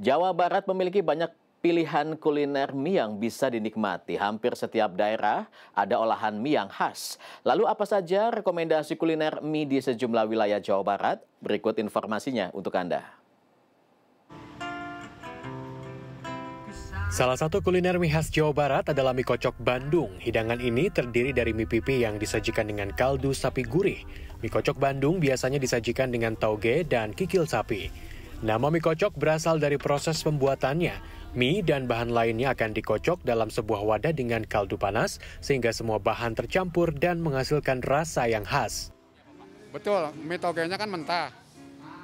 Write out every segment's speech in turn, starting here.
Jawa Barat memiliki banyak pilihan kuliner mie yang bisa dinikmati. Hampir setiap daerah ada olahan mie yang khas. Lalu apa saja rekomendasi kuliner mie di sejumlah wilayah Jawa Barat? Berikut informasinya untuk Anda. Salah satu kuliner mie khas Jawa Barat adalah mie kocok Bandung. Hidangan ini terdiri dari mie pipi yang disajikan dengan kaldu sapi gurih. Mie kocok Bandung biasanya disajikan dengan tauge dan kikil sapi. Nama mie kocok berasal dari proses pembuatannya. Mie dan bahan lainnya akan dikocok dalam sebuah wadah dengan kaldu panas sehingga semua bahan tercampur dan menghasilkan rasa yang khas. Betul, mie togenya kan mentah.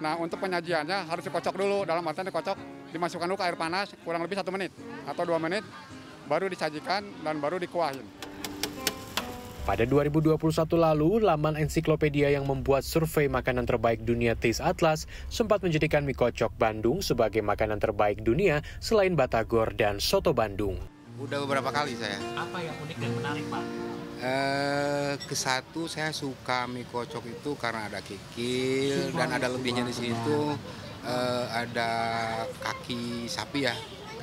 Nah, untuk penyajiannya harus dikocok dulu. Dalam artian dikocok, dimasukkan dulu ke air panas kurang lebih satu menit atau dua menit, baru disajikan dan baru dikuahin. Pada 2021 lalu, laman ensiklopedia yang membuat survei makanan terbaik dunia Taste Atlas sempat menjadikan mie kocok Bandung sebagai makanan terbaik dunia selain Batagor dan Soto Bandung. Udah beberapa kali saya. Apa yang unik dan menarik, Pak? Eh, ke satu saya suka mie kocok itu karena ada kikil dan ada lebihnya di situ eh, ada kaki sapi ya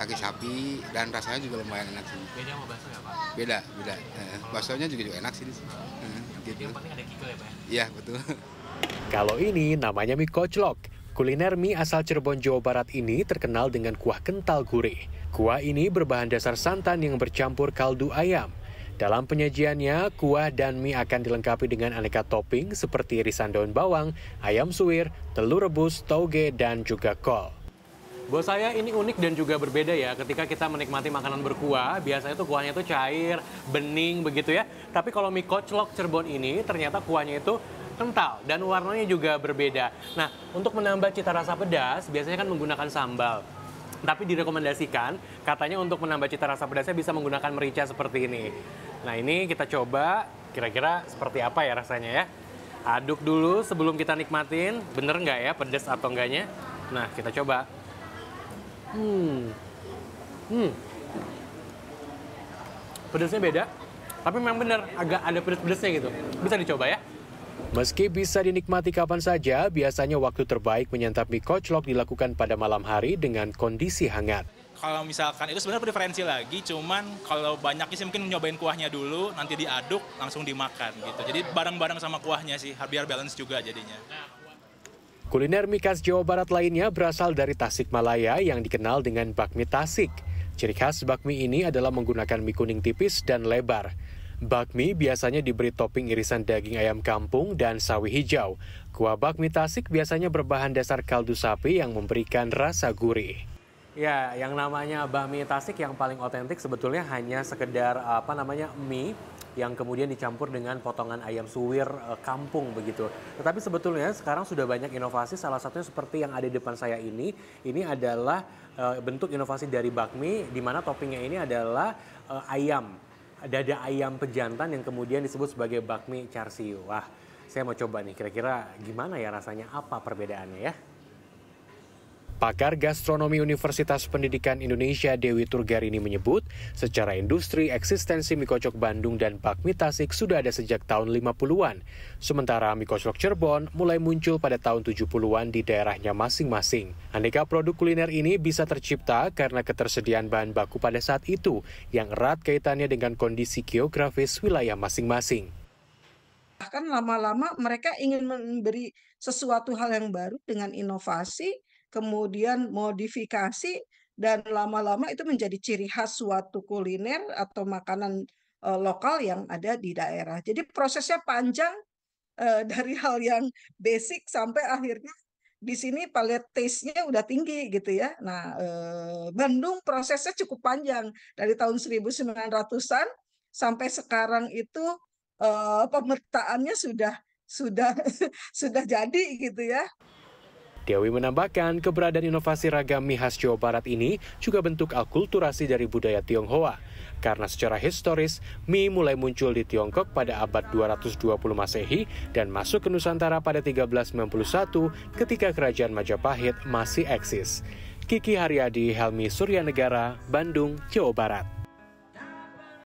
kaki sapi dan rasanya juga lumayan enak sih. Beda sama bakso ya Pak? Beda, beda. Kalau eh, baksonya juga, juga enak sih Nah, gitu. penting ada kikil ya Pak? Ya? Iya, betul. Kalau ini namanya mie koclok. Kuliner mie asal Cirebon, Jawa Barat ini terkenal dengan kuah kental gurih. Kuah ini berbahan dasar santan yang bercampur kaldu ayam. Dalam penyajiannya, kuah dan mie akan dilengkapi dengan aneka topping seperti irisan daun bawang, ayam suwir, telur rebus, toge, dan juga kol. Buat saya ini unik dan juga berbeda ya ketika kita menikmati makanan berkuah. Biasanya tuh kuahnya itu cair, bening begitu ya. Tapi kalau mie koclok cerbon ini ternyata kuahnya itu kental dan warnanya juga berbeda. Nah, untuk menambah cita rasa pedas biasanya kan menggunakan sambal tapi direkomendasikan katanya untuk menambah cita rasa pedasnya bisa menggunakan merica seperti ini. Nah ini kita coba kira-kira seperti apa ya rasanya ya. Aduk dulu sebelum kita nikmatin, bener nggak ya pedas atau enggaknya. Nah kita coba. Hmm. Hmm. Pedasnya beda, tapi memang benar agak ada pedas-pedasnya gitu. Bisa dicoba ya. Meski bisa dinikmati kapan saja, biasanya waktu terbaik menyantap mie koclok dilakukan pada malam hari dengan kondisi hangat. Kalau misalkan itu sebenarnya preferensi lagi, cuman kalau banyaknya sih mungkin nyobain kuahnya dulu, nanti diaduk, langsung dimakan gitu. Jadi bareng-bareng sama kuahnya sih, biar balance juga jadinya. Kuliner mie khas Jawa Barat lainnya berasal dari Tasik Malaya yang dikenal dengan bakmi Tasik. Ciri khas bakmi ini adalah menggunakan mie kuning tipis dan lebar. Bakmi biasanya diberi topping irisan daging ayam kampung dan sawi hijau. Kuah bakmi Tasik biasanya berbahan dasar kaldu sapi yang memberikan rasa gurih. Ya, yang namanya bakmi Tasik yang paling otentik sebetulnya hanya sekedar apa namanya mie yang kemudian dicampur dengan potongan ayam suwir uh, kampung begitu. Tetapi sebetulnya sekarang sudah banyak inovasi salah satunya seperti yang ada di depan saya ini. Ini adalah uh, bentuk inovasi dari bakmi di mana toppingnya ini adalah uh, ayam dada ayam pejantan yang kemudian disebut sebagai bakmi charsiu. Wah, saya mau coba nih kira-kira gimana ya rasanya, apa perbedaannya ya? Pakar Gastronomi Universitas Pendidikan Indonesia Dewi Turgar ini menyebut, secara industri eksistensi mie kocok Bandung dan bakmi Tasik sudah ada sejak tahun 50-an. Sementara mie kocok Cirebon mulai muncul pada tahun 70-an di daerahnya masing-masing. Aneka produk kuliner ini bisa tercipta karena ketersediaan bahan baku pada saat itu yang erat kaitannya dengan kondisi geografis wilayah masing-masing bahkan lama-lama mereka ingin memberi sesuatu hal yang baru dengan inovasi kemudian modifikasi dan lama-lama itu menjadi ciri khas suatu kuliner atau makanan uh, lokal yang ada di daerah. Jadi prosesnya panjang uh, dari hal yang basic sampai akhirnya di sini palet taste-nya udah tinggi gitu ya. Nah, eh, Bandung prosesnya cukup panjang dari tahun 1900-an sampai sekarang itu eh, pemetaannya sudah sudah sudah jadi gitu ya. Dewi menambahkan keberadaan inovasi ragam mie khas Jawa Barat ini juga bentuk akulturasi dari budaya Tionghoa. Karena secara historis, mie mulai muncul di Tiongkok pada abad 220 Masehi dan masuk ke Nusantara pada 1391 ketika Kerajaan Majapahit masih eksis. Kiki Haryadi, Helmi Suryanegara, Bandung, Jawa Barat.